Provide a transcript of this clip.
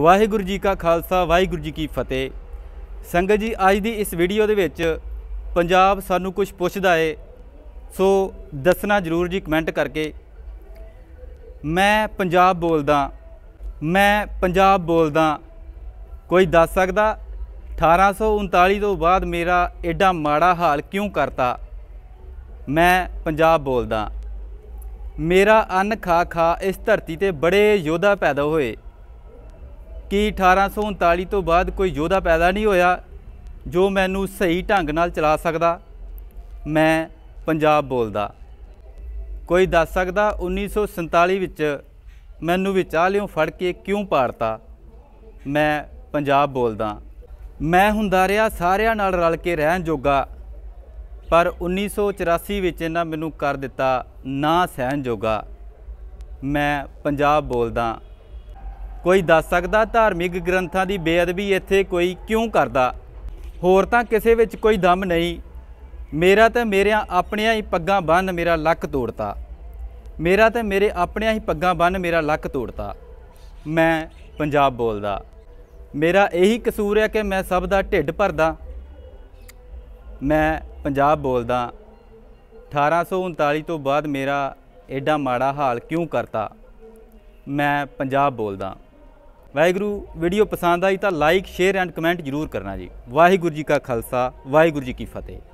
ਵਾਹਿਗੁਰੂ ਜੀ ਕਾ ਖਾਲਸਾ ਵਾਹਿਗੁਰੂ ਜੀ ਕੀ ਫਤਿਹ ਸੰਗਤ ਜੀ ਅੱਜ ਦੀ ਇਸ ਵੀਡੀਓ ਦੇ ਵਿੱਚ ਪੰਜਾਬ ਸਾਨੂੰ ਕੁਝ ਪੁੱਛਦਾ ਏ ਸੋ ਦੱਸਣਾ ਜ਼ਰੂਰ ਜੀ ਕਮੈਂਟ ਕਰਕੇ ਮੈਂ ਪੰਜਾਬ ਬੋਲਦਾ ਮੈਂ ਪੰਜਾਬ ਬੋਲਦਾ ਕੋਈ ਦੱਸ ਸਕਦਾ 1839 ਤੋਂ ਬਾਅਦ ਮੇਰਾ ਐਡਾ ਮਾੜਾ ਹਾਲ ਕਿਉਂ ਕਰਤਾ ਮੈਂ ਪੰਜਾਬ ਬੋਲਦਾ ਮੇਰਾ ਅੰਨ ਖਾ ਖਾ ਇਸ ਧਰਤੀ ਤੇ ਬੜੇ ਯੋਧਾ ਪੈਦਾ ਹੋਏ ਕਿ 1839 ਤੋਂ ਬਾਅਦ ਕੋਈ ਯੋਧਾ ਪੈਦਾ ਨਹੀਂ ਹੋਇਆ ਜੋ ਮੈਨੂੰ ਸਹੀ ਢੰਗ ਨਾਲ ਚਲਾ ਸਕਦਾ ਮੈਂ ਪੰਜਾਬ ਬੋਲਦਾ ਕੋਈ ਦੱਸ ਸਕਦਾ 1947 ਵਿੱਚ ਮੈਨੂੰ ਵਿਚਾਲਿਓਂ ਫੜ ਕੇ ਕਿਉਂ ਪਾੜਤਾ ਮੈਂ ਪੰਜਾਬ ਬੋਲਦਾ ਮੈਂ ਹੁੰਦਾ ਰਿਹਾ ਸਾਰਿਆਂ ਨਾਲ ਰਲ ਕੇ ਰਹਿਣ ਜੋਗਾ ਪਰ 1984 ਵਿੱਚ ਇਹਨਾਂ ਮੈਨੂੰ ਕਰ ਦਿੱਤਾ ਨਾ ਸਹਿਣ ਜੋਗਾ ਮੈਂ ਪੰਜਾਬ ਬੋਲਦਾ ਕੋਈ ਦੱਸ ਸਕਦਾ ਧਾਰਮਿਕ ਗ੍ਰੰਥਾਂ ਦੀ ਬੇਅਦਬੀ ਇੱਥੇ ਕੋਈ ਕਿਉਂ ਕਰਦਾ ਹੋਰ ਤਾਂ ਕਿਸੇ ਵਿੱਚ ਕੋਈ ਦਮ ਨਹੀਂ ਮੇਰਾ ਤੇ ਮੇਰਿਆਂ ਆਪਣਿਆਂ ਹੀ ਪੱਗਾਂ ਬੰਨ ਮੇਰਾ ਲੱਕ ਤੋੜਤਾ ਮੇਰਾ ਤੇ ਮੇਰੇ ਆਪਣਿਆਂ ਹੀ ਪੱਗਾਂ ਬੰਨ ਮੇਰਾ ਲੱਕ ਤੋੜਤਾ ਮੈਂ ਪੰਜਾਬ ਬੋਲਦਾ ਮੇਰਾ ਇਹੀ ਕਸੂਰ ਹੈ ਕਿ ਮੈਂ ਸਭ ਦਾ ਢਿੱਡ ਭਰਦਾ ਮੈਂ ਪੰਜਾਬ ਬੋਲਦਾ 1839 ਤੋਂ ਬਾਅਦ ਮੇਰਾ ਐਡਾ ਮਾੜਾ ਹਾਲ ਕਿਉਂ ਕਰਤਾ ਮੈਂ ਪੰਜਾਬ ਬੋਲਦਾ ਵਾਹਿਗੁਰੂ ਵੀਡੀਓ ਪਸੰਦ ਆਈ ਤਾਂ ਲਾਈਕ ਸ਼ੇਅਰ ਐਂਡ ਕਮੈਂਟ ਜ਼ਰੂਰ ਕਰਨਾ ਜੀ ਵਾਹਿਗੁਰੂ ਜੀ ਕਾ ਖਾਲਸਾ ਵਾਹਿਗੁਰੂ ਜੀ ਕੀ ਫਤਿਹ